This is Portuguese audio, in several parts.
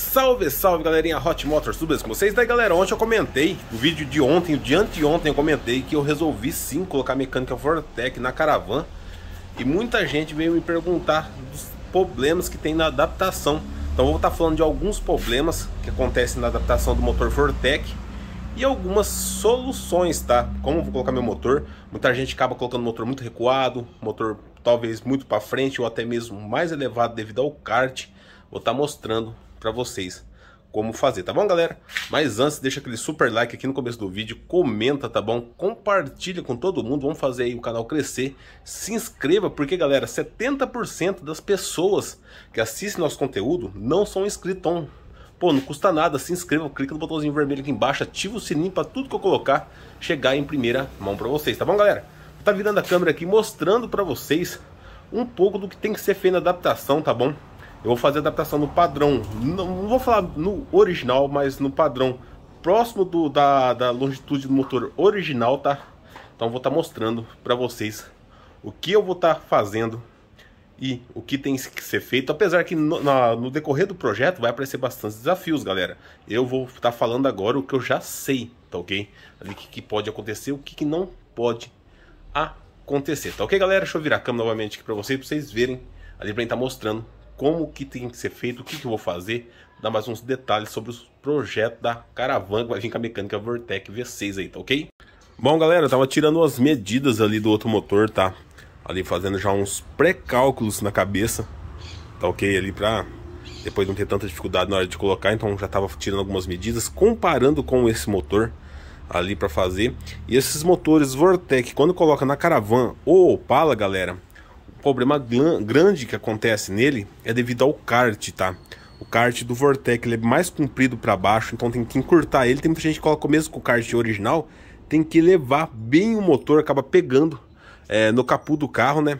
Salve, salve galerinha Hot Motors, tudo bem com vocês? Daí galera, ontem eu comentei, o vídeo de ontem, o de anteontem eu comentei que eu resolvi sim colocar a mecânica Vortec na Caravan e muita gente veio me perguntar dos problemas que tem na adaptação. Então vou estar falando de alguns problemas que acontecem na adaptação do motor Vortec e algumas soluções, tá? Como vou colocar meu motor? Muita gente acaba colocando motor muito recuado, motor talvez muito para frente ou até mesmo mais elevado devido ao kart. Vou estar mostrando para vocês como fazer, tá bom, galera? Mas antes, deixa aquele super like aqui no começo do vídeo, comenta, tá bom? Compartilha com todo mundo, vamos fazer aí o canal crescer. Se inscreva, porque, galera, 70% das pessoas que assistem nosso conteúdo não são inscritos. Então, pô, não custa nada, se inscreva, clica no botãozinho vermelho aqui embaixo, ativa o sininho para tudo que eu colocar chegar em primeira mão para vocês, tá bom, galera? Tá virando a câmera aqui, mostrando para vocês um pouco do que tem que ser feito na adaptação, tá bom? Eu vou fazer a adaptação no padrão, não, não vou falar no original, mas no padrão próximo do, da, da longitude do motor original, tá? Então vou estar tá mostrando para vocês o que eu vou estar tá fazendo e o que tem que ser feito. Apesar que no, na, no decorrer do projeto vai aparecer bastante desafios, galera. Eu vou estar tá falando agora o que eu já sei, tá ok? O que, que pode acontecer, o que, que, não pode acontecer, tá ok, galera? Deixa eu virar a câmera novamente aqui para vocês, para vocês verem ali para estar tá mostrando como que tem que ser feito, o que, que eu vou fazer, dar mais uns detalhes sobre o projeto da caravana que vai vir com a mecânica Vortec V6 aí, tá ok? Bom, galera, eu tava tirando as medidas ali do outro motor, tá? Ali fazendo já uns pré-cálculos na cabeça, tá ok? Ali pra depois não ter tanta dificuldade na hora de colocar, então já tava tirando algumas medidas, comparando com esse motor ali para fazer. E esses motores Vortec, quando coloca na caravana ou Opala, galera, problema grande que acontece nele é devido ao kart, tá? O kart do Vortec ele é mais comprido para baixo, então tem que encurtar ele. Tem muita gente que coloca mesmo com o kart original, tem que levar bem o motor, acaba pegando é, no capu do carro, né?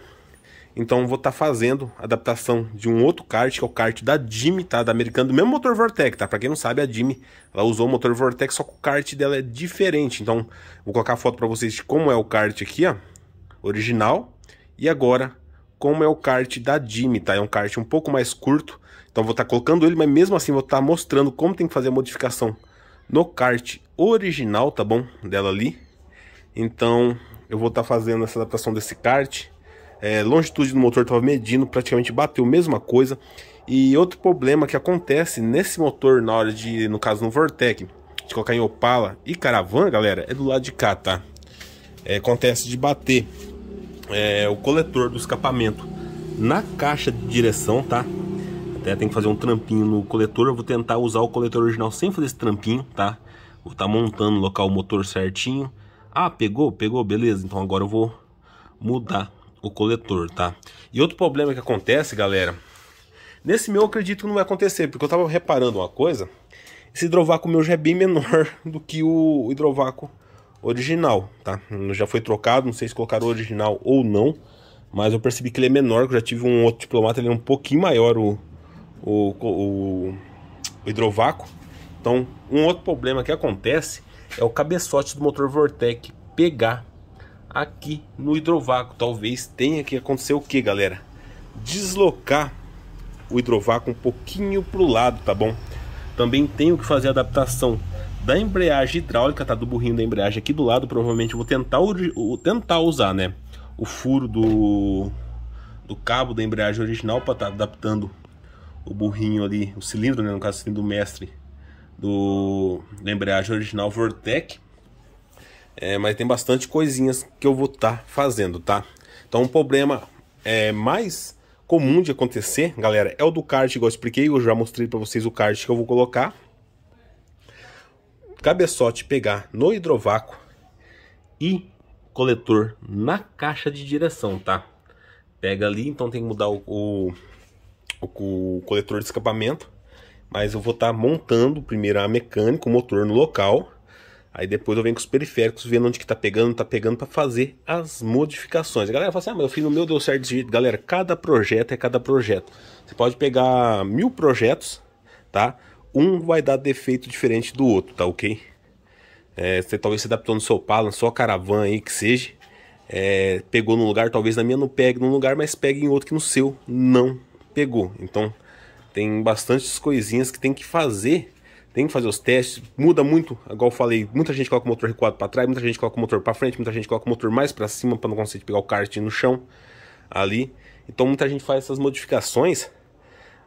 Então vou estar tá fazendo adaptação de um outro kart, que é o kart da Jimmy, tá? Da americana, do mesmo motor Vortec, tá? Pra quem não sabe, a Jimmy, ela usou o motor Vortec, só que o kart dela é diferente. Então vou colocar a foto para vocês de como é o kart aqui, ó. Original. E agora como é o kart da Jimmy, tá? É um kart um pouco mais curto, então vou estar tá colocando ele, mas mesmo assim vou estar tá mostrando como tem que fazer a modificação no kart original, tá bom? Dela ali. Então eu vou estar tá fazendo essa adaptação desse kart. É, longitude do motor estava medindo, praticamente bateu a mesma coisa. E outro problema que acontece nesse motor na hora de, no caso no Vortec, de colocar em Opala e Caravan, galera, é do lado de cá, tá? É, acontece de bater é, o coletor do escapamento na caixa de direção, tá? Até tem que fazer um trampinho no coletor. Eu vou tentar usar o coletor original sem fazer esse trampinho, tá? Vou estar tá montando, local o motor certinho. Ah, pegou? Pegou, beleza. Então agora eu vou mudar o coletor, tá? E outro problema que acontece, galera. Nesse meu eu acredito que não vai acontecer, porque eu tava reparando uma coisa. Esse hidrovácuo meu já é bem menor do que o hidrovácuo original, tá? Já foi trocado, não sei se colocaram original ou não, mas eu percebi que ele é menor, que eu já tive um outro diplomata, ele é um pouquinho maior o, o, o, o hidrovácuo. Então, um outro problema que acontece é o cabeçote do motor Vortec pegar aqui no hidrovácuo. Talvez tenha que acontecer o que, galera? Deslocar o hidrovácuo um pouquinho para o lado, tá bom? Também tenho que fazer adaptação da embreagem hidráulica, tá? Do burrinho da embreagem aqui do lado. Provavelmente vou tentar, o, tentar usar, né? O furo do, do cabo da embreagem original para estar tá adaptando o burrinho ali, o cilindro, né? No caso, o cilindro mestre do, da embreagem original Vortec. É, mas tem bastante coisinhas que eu vou estar tá fazendo, tá? Então, um problema é, mais comum de acontecer, galera, é o do kart, igual eu expliquei. Eu já mostrei para vocês o kart que eu vou colocar cabeçote pegar no hidrovácuo e coletor na caixa de direção, tá? Pega ali, então tem que mudar o, o, o, o coletor de escapamento. Mas eu vou estar tá montando primeiro a mecânica, o motor no local. Aí depois eu venho com os periféricos, vendo onde que tá pegando, tá pegando para fazer as modificações. A galera fala assim, ah, mas eu fiz meu, deu certo desse jeito. Galera, cada projeto é cada projeto. Você pode pegar mil projetos, tá? um vai dar defeito diferente do outro, tá ok? É, você talvez se adaptou no seu Palan, sua caravana aí que seja. É, pegou no lugar, talvez na minha não pegue num lugar, mas pegue em outro que no seu não pegou. Então tem bastantes coisinhas que tem que fazer. Tem que fazer os testes, muda muito, igual eu falei, muita gente coloca o motor recuado para trás, muita gente coloca o motor para frente, muita gente coloca o motor mais para cima para não conseguir pegar o kart no chão ali. Então muita gente faz essas modificações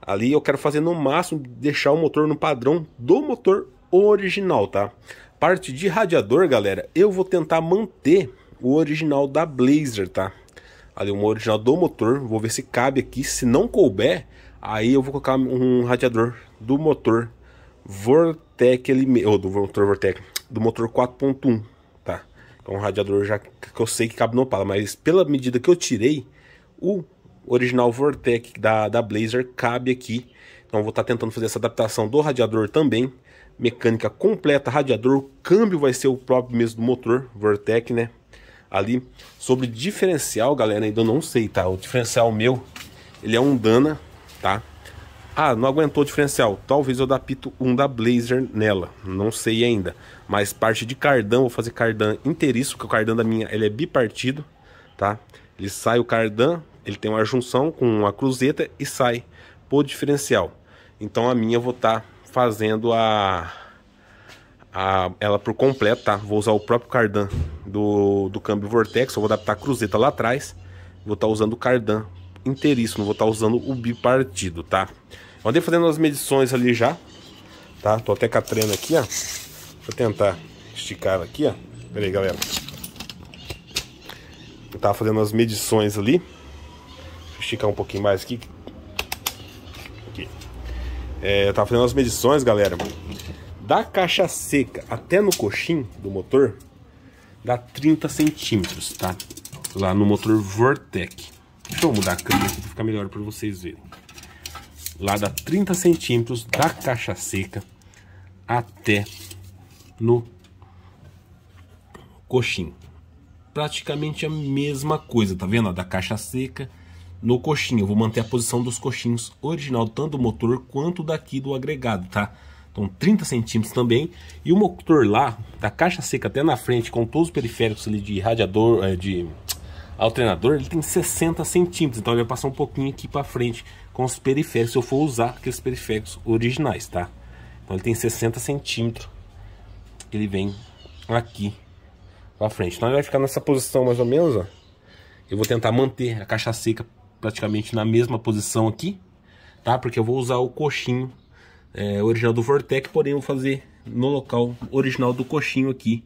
Ali eu quero fazer no máximo deixar o motor no padrão do motor original, tá? Parte de radiador, galera, eu vou tentar manter o original da Blazer, tá? Ali o original do motor, vou ver se cabe aqui, se não couber, aí eu vou colocar um radiador do motor Vortec ele, ou do motor Vortec, do motor 4.1, tá? É um radiador já que eu sei que cabe no Opala, mas pela medida que eu tirei, o original Vortec da, da Blazer cabe aqui. Então vou estar tá tentando fazer essa adaptação do radiador também. Mecânica completa, radiador, câmbio vai ser o próprio mesmo do motor, Vortec, né? Ali. Sobre diferencial, galera, ainda não sei, tá? O diferencial meu, ele é um Dana, tá? Ah, não aguentou o diferencial. Talvez eu adapte um da Blazer nela. Não sei ainda. Mas parte de cardan, vou fazer cardan inteiriço, porque o cardan da minha ele é bipartido, tá? Ele sai o cardan, ele tem uma junção com uma cruzeta e sai por diferencial. Então a minha eu vou estar tá fazendo a, a ela por completo, tá? Vou usar o próprio cardan do, do câmbio Vortex, eu vou adaptar a cruzeta lá atrás, vou estar tá usando o cardan inteiríssimo, vou estar tá usando o bipartido, tá? Eu andei fazendo as medições ali já, tá? Tô até com a trema aqui, ó. Deixa eu tentar esticar aqui, ó. Pera aí, galera. Eu tava fazendo as medições ali esticar um pouquinho mais aqui. aqui. É, eu tava fazendo as medições, galera. Da caixa seca até no coxim do motor, dá 30 centímetros, tá? Lá no motor Vortec. Deixa eu mudar a câmera aqui pra ficar melhor pra vocês verem. Lá dá 30 centímetros da caixa seca até no coxim. Praticamente a mesma coisa, tá vendo? da caixa seca no coxinho. Eu vou manter a posição dos coxinhos original, tanto do motor quanto daqui do agregado, tá? Então 30 centímetros também. E o motor lá, da caixa seca até na frente, com todos os periféricos ali de radiador, é, de alternador, ele tem 60 centímetros. Então ele vai passar um pouquinho aqui para frente com os periféricos, se eu for usar aqueles periféricos originais, tá? Então ele tem 60 centímetros. Ele vem aqui para frente. Então ele vai ficar nessa posição mais ou menos, ó. Eu vou tentar manter a caixa seca praticamente na mesma posição aqui, tá? Porque eu vou usar o coxinho é, original do Vortec, porém vou fazer no local original do coxinho aqui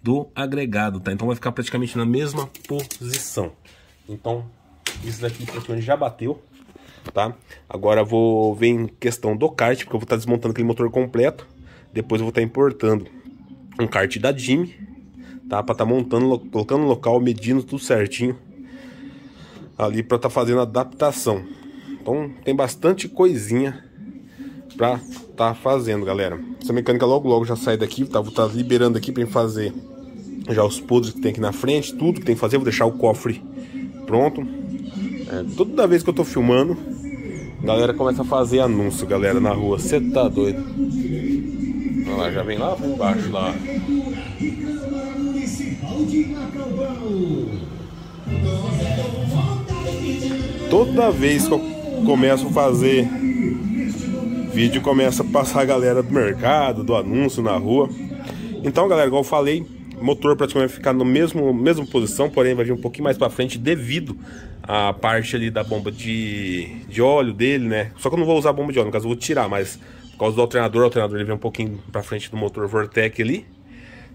do agregado, tá? Então vai ficar praticamente na mesma posição. Então, isso daqui praticamente já bateu, tá? Agora vou ver em questão do kart, porque eu vou estar tá desmontando aquele motor completo. Depois eu vou estar tá importando um kart da Jimmy, tá? Para estar tá montando, colocando no local, medindo tudo certinho ali para estar tá fazendo adaptação. Então tem bastante coisinha para estar tá fazendo, galera. Essa mecânica logo logo já sai daqui, tá, vou estar tá liberando aqui para fazer já os podres que tem aqui na frente, tudo que tem que fazer, vou deixar o cofre pronto. É, toda vez que eu tô filmando, a galera começa a fazer anúncio, galera, na rua. Você tá doido? Olha lá, já vem lá por baixo lá. Municipal de toda vez que eu começo a fazer vídeo, começa a passar a galera do mercado, do anúncio na rua. Então, galera, igual eu falei, motor praticamente vai ficar na mesma posição, porém vai vir um pouquinho mais para frente devido à parte ali da bomba de, de óleo dele, né? Só que eu não vou usar a bomba de óleo, no caso eu vou tirar, mas por causa do alternador, o alternador ele vem um pouquinho para frente do motor Vortec ali,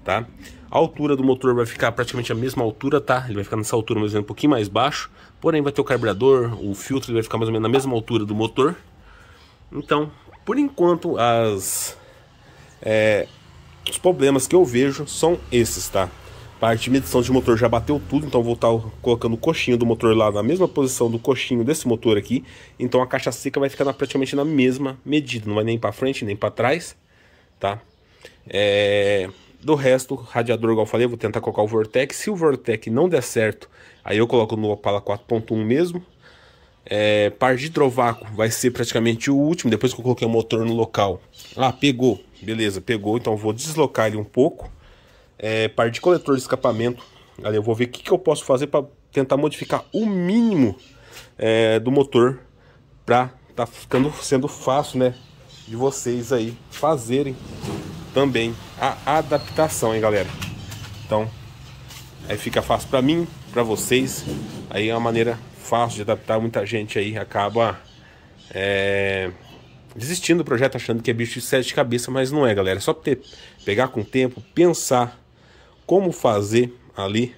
tá? A altura do motor vai ficar praticamente a mesma altura, tá? Ele vai ficar nessa altura, mas um pouquinho mais baixo. Porém, vai ter o carburador, o filtro vai ficar mais ou menos na mesma altura do motor. Então, por enquanto, as, é, os problemas que eu vejo são esses, tá? Parte de medição de motor já bateu tudo, então vou estar colocando o coxinho do motor lá na mesma posição do coxinho desse motor aqui. Então a caixa seca vai ficar na, praticamente na mesma medida, não vai nem para frente nem para trás, tá? É... Do resto, radiador, igual eu falei, vou tentar colocar o Vortec. Se o Vortec não der certo, aí eu coloco no Opala 4.1 mesmo. É, par de trovaco vai ser praticamente o último. Depois que eu coloquei o motor no local. Ah, pegou. Beleza, pegou. Então vou deslocar ele um pouco. É, par de coletor de escapamento. Ali eu vou ver o que, que eu posso fazer para tentar modificar o mínimo é, do motor. Para tá ficando sendo fácil, né? De vocês aí fazerem também a adaptação, hein, galera? Então, aí fica fácil para mim, para vocês. Aí é uma maneira fácil de adaptar. Muita gente aí acaba é, desistindo do projeto, achando que é bicho de sete cabeças, mas não é, galera. É só ter, pegar com tempo, pensar como fazer ali,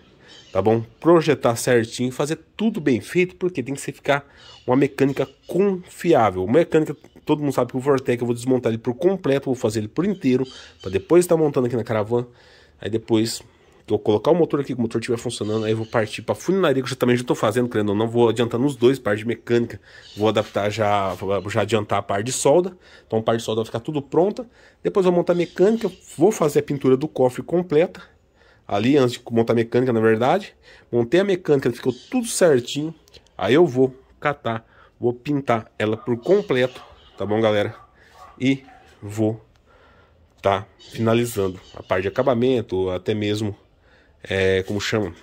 tá bom? Projetar certinho, fazer tudo bem feito, porque tem que ser ficar uma mecânica confiável. Uma mecânica todo mundo sabe que o Vortec eu vou desmontar ele por completo, vou fazer ele por inteiro, para depois estar tá montando aqui na caravana. Aí depois eu colocar o motor aqui, que o motor estiver funcionando, aí eu vou partir para funilaria, que eu já, também já estou fazendo, querendo ou não, vou adiantando os dois, parte de mecânica, vou adaptar já, já adiantar a parte de solda, então a parte de solda vai ficar tudo pronta, depois vou montar a mecânica, vou fazer a pintura do cofre completa, ali antes de montar a mecânica, na verdade, montei a mecânica, ficou tudo certinho, aí eu vou catar, vou pintar ela por completo, tá bom, galera? E vou tá finalizando a parte de acabamento, até mesmo, é, como chama,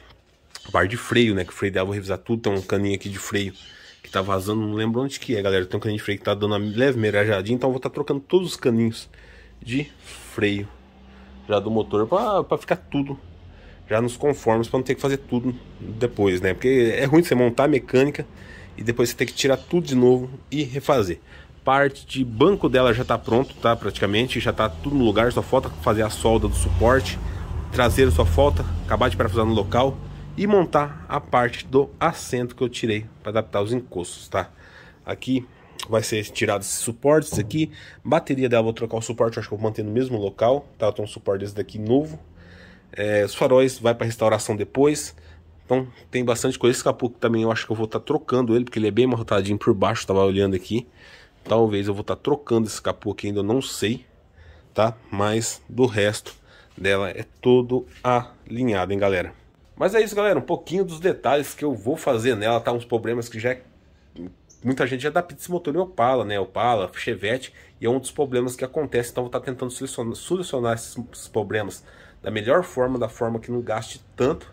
a parte de freio, né? Que o freio dela, vou revisar tudo, tem um caninho aqui de freio que tá vazando, não lembro onde que é, galera. Tem um caninho de freio que tá dando uma leve merajadinha, então vou estar tá trocando todos os caninhos de freio já do motor para ficar tudo já nos conformes, para não ter que fazer tudo depois, né? Porque é ruim você montar a mecânica e depois você ter que tirar tudo de novo e refazer parte de banco dela já está pronto, tá? Praticamente já está tudo no lugar, só falta fazer a solda do suporte, traseiro só falta, acabar de parafusar no local e montar a parte do assento que eu tirei para adaptar os encostos, tá? Aqui vai ser tirado esses suportes aqui, bateria dela vou trocar o suporte, acho que vou manter no mesmo local, tá? Eu um suporte desse daqui novo. É, os faróis vai para restauração depois. Então tem bastante coisa. Esse capô também eu acho que eu vou estar tá trocando ele, porque ele é bem amarrotadinho por baixo, tava olhando aqui. Talvez eu vou estar tá trocando esse capô aqui, ainda não sei, tá? Mas do resto dela é todo alinhado, hein, galera? Mas é isso, galera. Um pouquinho dos detalhes que eu vou fazer nela, tá? Uns problemas que já é, Muita gente já dá pizza esse motor em Opala, né? Opala, Chevette, e é um dos problemas que acontece. Então, vou estar tá tentando solucionar, solucionar esses problemas da melhor forma, da forma que não gaste tanto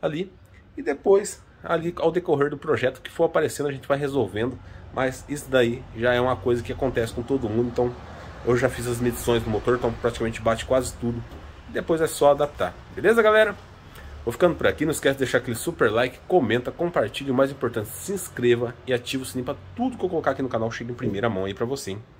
ali. E depois ali ao decorrer do projeto que for aparecendo a gente vai resolvendo, mas isso daí já é uma coisa que acontece com todo mundo, então eu já fiz as medições do motor, então praticamente bate quase tudo, depois é só adaptar, beleza galera? Vou ficando por aqui, não esquece de deixar aquele super like, comenta, compartilha, o mais importante, se inscreva e ativa o sininho para tudo que eu colocar aqui no canal chegue em primeira mão aí para você, hein?